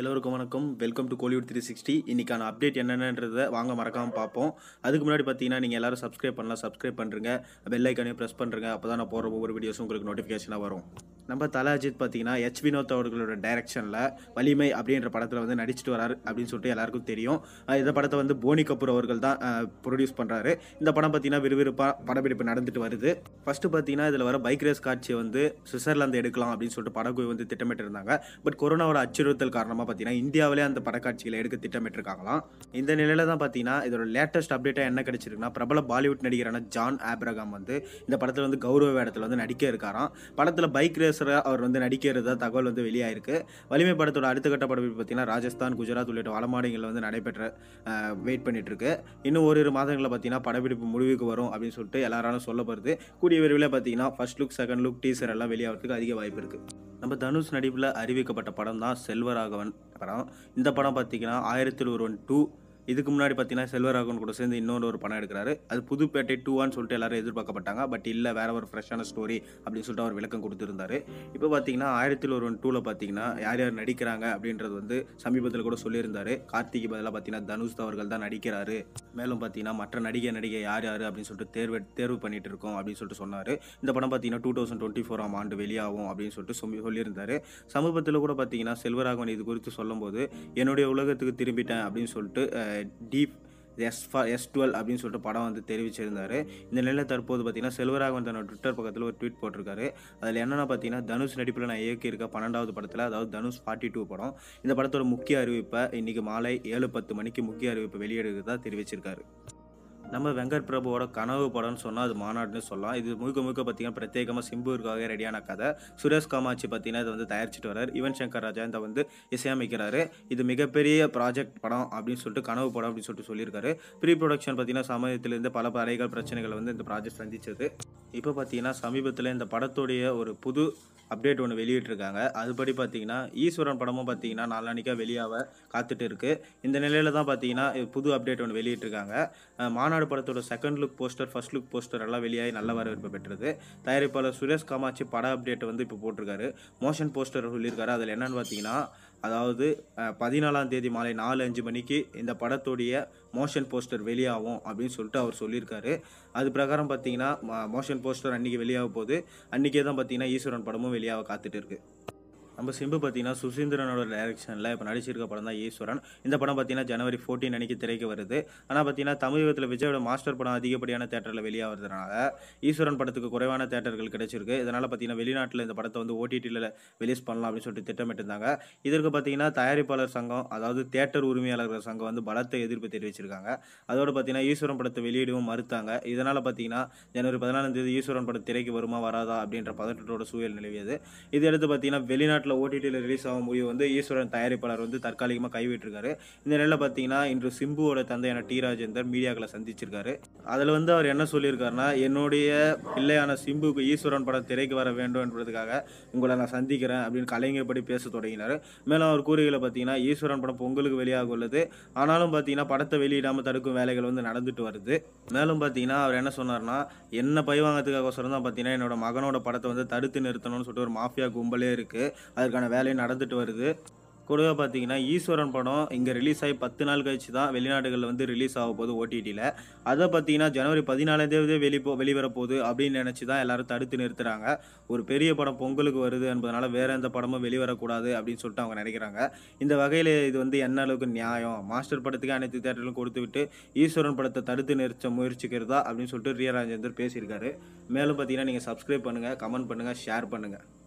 எல்லோருக்கும் வணக்கம் welcome to Kollywood three sixty இன்றைக்கான அப்டேட் என்னென்னன்றதை வாங்க மறக்காமல் பார்ப்போம் அதுக்கு முன்னாடி பார்த்தீங்கன்னா நீங்கள் எல்லோரும் சப்ஸ்கிரைப் பண்ணலாம் சப்ஸ்கிரைப் பண்ணுறங்க பெல் ஐக்கானையும் ப்ரெஸ் பண்ணுறங்க அப்போ தான் நான் போகிற ஒவ்வொரு வீடியோஸும் உங்களுக்கு நோட்டிஃபிகேஷனாக வரும் நம்ம தலா அஜித் பார்த்தீங்கன்னா எச் வினோத் அவர்களோட டைரக்ஷனில் வலிமை அப்படின்ற படத்தில் வந்து நடிச்சுட்டு வராரு அப்படின்னு சொல்லிட்டு எல்லாருக்கும் தெரியும் இந்த படத்தை வந்து போனி கபூர் அவர்கள் தான் ப்ரொடியூஸ் பண்ணுறாரு இந்த படம் பார்த்தீங்கன்னா விறுவிறுப்பாக படப்பிடிப்பு நடந்துட்டு வருது ஃபஸ்ட்டு பார்த்தீங்கன்னா இதில் வர பைக் ரேஸ் காட்சியை வந்து சுவிட்சர்லாந்து எடுக்கலாம் அப்படின்னு சொல்லிட்டு படகு வந்து திட்டமிட்டு இருந்தாங்க பட் கொரோனாவோட அச்சுறுத்தல் காரணமாக பார்த்தீங்கன்னா இந்தியாவிலே அந்த படக்காட்சிகளை எடுக்க திட்டமிட்டிருக்காங்களாம் இந்த நிலையில் தான் பார்த்தீங்கன்னா இதோட லேட்டஸ்ட் அப்டேட்டாக என்ன கிடைச்சிருக்குன்னா பிரபல பாலிவுட் நடிகரான ஜான் ஆப்ரகாம் வந்து இந்த படத்தில் வந்து கௌரவ வேடத்தில் வந்து நடிக்க இருக்காராம் படத்தில் பைக் ரேஸ் ப்ரொடியூசராக அவர் வந்து நடிக்கிறதா தகவல் வந்து வெளியாயிருக்கு வலிமை படத்தோட அடுத்த கட்ட படப்பிடிப்பு பார்த்தீங்கன்னா ராஜஸ்தான் குஜராத் உள்ளிட்ட வள மாநிலங்களில் வந்து நடைபெற்ற வெயிட் பண்ணிட்டு இன்னும் ஒரு மாதங்களில் பார்த்தீங்கன்னா படப்பிடிப்பு முடிவுக்கு வரும் அப்படின்னு சொல்லிட்டு எல்லாராலும் சொல்லப்படுது கூடிய விரைவில் பார்த்தீங்கன்னா first look second look teaser எல்லாம் வெளியாகிறதுக்கு அதிக வாய்ப்பு இருக்குது நம்ம தனுஷ் நடிப்பில் அறிவிக்கப்பட்ட படம் தான் செல்வராகவன் படம் இந்த படம் பார்த்தீங்கன்னா ஒரு ஒன் டூ இதுக்கு முன்னாடி பார்த்தீங்கன்னா செல்வராகவன் கூட சேர்ந்து இன்னொரு ஒரு படம் எடுக்கிறாரு அது புதுப்பேட்டை டூவான்னு சொல்லிட்டு எல்லாரும் எதிர்பார்க்கப்பட்டாங்க பட் இல்லை வேற ஒரு ஃப்ரெஷ்ஷான ஸ்டோரி அப்படின்னு சொல்லிட்டு அவர் விளக்கம் கொடுத்துருந்தாரு இப்போ பார்த்தீங்கன்னா ஆயிரத்தில் ஒருவன் டூவில் பார்த்தீங்கன்னா யார் யார் நடிக்கிறாங்க அப்படின்றது வந்து சமீபத்தில் கூட சொல்லியிருந்தாரு கார்த்திகை பதிலாக பார்த்தீங்கன்னா தனுஷ் அவர்கள் தான் நடிக்கிறாரு மேலும் பார்த்தீங்கன்னா மற்ற நடிகை நடிகை யார் யார் அப்படின்னு சொல்லிட்டு தேர்வு தேர்வு பண்ணிட்டு இருக்கோம் அப்படின்னு சொல்லிட்டு சொன்னார் இந்த படம் பார்த்தீங்கன்னா டூ தௌசண்ட் டுவெண்ட்டி ஃபோர் ஆண்டு வெளியாகும் அப்படின்னு சொல்லிட்டு சொல்லி சொல்லியிருந்தார் சமீபத்தில் கூட பார்த்தீங்கன்னா செல்வராகவன் இது குறித்து சொல்லும்போது என்னுடைய உலகத்துக்கு திரும்பிட்டேன் அப்படின்னு சொல்லிட்டு டீப் எஸ் ஃபார் எஸ் டுவெல் அப்படின்னு சொல்லிட்டு படம் வந்து தெரிவிச்சிருந்தார் இந்த நிலையில் தற்போது பார்த்தீங்கன்னா செல்வராகவன் தன்னோட ட்விட்டர் பக்கத்தில் ஒரு ட்வீட் போட்டிருக்காரு அதில் என்னென்னா பார்த்தீங்கன்னா தனுஷ் நடிப்பில் நான் இயக்கியிருக்க பன்னெண்டாவது படத்தில் அதாவது தனுஷ் ஃபார்ட்டி டூ படம் இந்த படத்தோட முக்கிய அறிவிப்பை இன்றைக்கி மாலை ஏழு பத்து மணிக்கு முக்கிய அறிவிப்பை வெளியிடுறதா தெரிவிச்சிருக்காரு நம்ம வெங்கட் பிரபுவோட கனவு படம்னு சொன்னால் அது மாநாடுன்னு சொல்லலாம் இது முழுக்க முழுக்க பார்த்தீங்கன்னா பிரத்யேகமாக சிம்புவிற்காக ரெடியான கதை சுரேஷ் காமாட்சி பார்த்தீங்கன்னா இதை வந்து தயாரிச்சிட்டு வரார் யுவன் சங்கர் ராஜா இந்த வந்து இசையமைக்கிறாரு இது மிகப்பெரிய ப்ராஜெக்ட் படம் அப்படின்னு சொல்லிட்டு கனவு படம் அப்படின்னு சொல்லிட்டு சொல்லியிருக்காரு ப்ரீ ப்ரொடக்ஷன் பார்த்தீங்கன்னா சமயத்திலேருந்து பல பறைகள் பிரச்சனைகளை வந்து இந்த ப்ராஜெக்ட் சந்திச்சது இப்போ பார்த்தீங்கன்னா சமீபத்தில் இந்த படத்துடைய ஒரு புது அப்டேட் ஒன்று வெளியிட்டிருக்காங்க அதுபடி பார்த்தீங்கன்னா ஈஸ்வரன் படமும் பார்த்தீங்கன்னா நாளானிக்காக வெளியாக காத்துட்டு இருக்குது இந்த நிலையில் தான் பார்த்தீங்கன்னா புது அப்டேட் ஒன்று வெளியிட்டிருக்காங்க மாநாடு படத்தோட second look poster first look poster எல்லாம் வெளியாகி நல்ல வரவேற்பு பெற்றது தயாரிப்பாளர் சுரேஷ் காமாட்சி பட அப்டேட் வந்து இப்போ போட்டிருக்காரு மோஷன் போஸ்டர் சொல்லியிருக்காரு அதில் என்னென்னு பார்த்தீங்கன்னா அதாவது பதினாலாம் தேதி மாலை நாலு அஞ்சு மணிக்கு இந்த படத்துடைய மோஷன் போஸ்டர் வெளியாகும் அப்படின்னு சொல்லிட்டு அவர் சொல்லியிருக்காரு அது பிரகாரம் பார்த்தீங்கன்னா மோஷன் போஸ்டர் அன்றைக்கி வெளியாக போகுது அன்றைக்கே தான் பார்த்தீங்கன்னா ஈஸ்வரன் படமும் வெளியாக காத்துட்டு இருக்குது நம்ம சிம்பு பார்த்தீங்கன்னா சுசீந்திரனோட டைரக்ஷனில் இப்போ நடிச்சிருக்க படம் தான் ஈஸ்வரன் இந்த படம் பார்த்தீங்கன்னா ஜனவரி ஃபோர்டீன் அன்னைக்கு திரைக்கு வருது ஆனால் பார்த்தீங்கன்னா தமிழகத்தில் விஜயோட மாஸ்டர் படம் அதிகப்படியான தேட்டரில் வெளியாகிறதுனால ஈஸ்வரன் படத்துக்கு குறைவான தேட்டர்கள் கிடைச்சிருக்கு இதனால் பார்த்தீங்கன்னா வெளிநாட்டில் இந்த படத்தை வந்து ஓடிடியில் ரிலீஸ் பண்ணலாம் அப்படின்னு சொல்லிட்டு திட்டமிட்டிருந்தாங்க இதற்கு பார்த்தீங்கன்னா தயாரிப்பாளர் சங்கம் அதாவது தேட்டர் உரிமையாளர்கள் சங்கம் வந்து பலத்தை எதிர்ப்பு தெரிவிச்சிருக்காங்க அதோடு பார்த்தீங்கன்னா ஈஸ்வரன் படத்தை வெளியிடவும் மறுத்தாங்க இதனால் பார்த்தீங்கன்னா ஜனவரி பதினாலாம் தேதி ஈஸ்வரன் படம் திரைக்கு வருமா வராதா அப்படின்ற பதற்றத்தோட சூழல் நிலவியது இதையடுத்து பார்த்தீங்கன்னா வெளிநாட்டில் தமிழ்நாட்டில் ஓடிடியில் ரிலீஸ் ஆகும் முடிவு வந்து ஈஸ்வரன் தயாரிப்பாளர் வந்து தற்காலிகமாக கைவிட்டிருக்காரு இந்த நிலையில் பார்த்தீங்கன்னா இன்று சிம்புவோட தந்தையான டி ராஜேந்தர் மீடியாக்களை சந்திச்சிருக்காரு அதில் வந்து அவர் என்ன சொல்லியிருக்காருன்னா என்னுடைய பிள்ளையான சிம்புக்கு ஈஸ்வரன் படம் திரைக்கு வர வேண்டும் என்பதுக்காக உங்களை நான் சந்திக்கிறேன் அப்படின்னு கலைஞர் படி பேச தொடங்கினார் மேலும் அவர் கூறுகையில் பார்த்தீங்கன்னா ஈஸ்வரன் படம் பொங்கலுக்கு வெளியாக உள்ளது ஆனாலும் பார்த்தீங்கன்னா படத்தை வெளியிடாமல் தடுக்கும் வேலைகள் வந்து நடந்துட்டு வருது மேலும் பார்த்தீங்கன்னா அவர் என்ன சொன்னார்னா என்ன பை வாங்கிறதுக்காக தான் பார்த்தீங்கன்னா என்னோட மகனோட படத்தை வந்து தடுத்து நிறுத்தணும்னு சொல்லிட்டு ஒரு மாஃபியா கும்பலே இருக்குது அதற்கான வேலையும் நடந்துட்டு வருது கூடவே பார்த்தீங்கன்னா ஈஸ்வரன் படம் இங்கே ரிலீஸ் ஆகி பத்து நாள் கழிச்சு தான் வெளிநாடுகளில் வந்து ரிலீஸ் ஆக போகுது ஓடிடியில் அதை பார்த்தீங்கன்னா ஜனவரி பதினாலாம் வெளிப்போ வெளி போ வெளிவரப்போகுது அப்படின்னு நினச்சி தான் எல்லோரும் தடுத்து நிறுத்துகிறாங்க ஒரு பெரிய படம் பொங்கலுக்கு வருது என்பதனால வேறு எந்த படமும் வெளிவரக்கூடாது அப்படின்னு சொல்லிட்டு அவங்க நினைக்கிறாங்க இந்த வகையில் இது வந்து என்ன அளவுக்கு நியாயம் மாஸ்டர் படத்துக்கு அனைத்து தேட்டரிலும் கொடுத்து விட்டு ஈஸ்வரன் படத்தை தடுத்து நிறுத்த முயற்சிக்கிறதா அப்படின்னு சொல்லிட்டு ரியராஜேந்தர் ராஜேந்தர் பேசியிருக்காரு மேலும் பார்த்தீங்கன்னா நீங்கள் சப்ஸ்கிரைப் பண்ணுங்கள் கமெண்ட் பண்ணுங்கள் ஷேர் பண்ணுங்கள்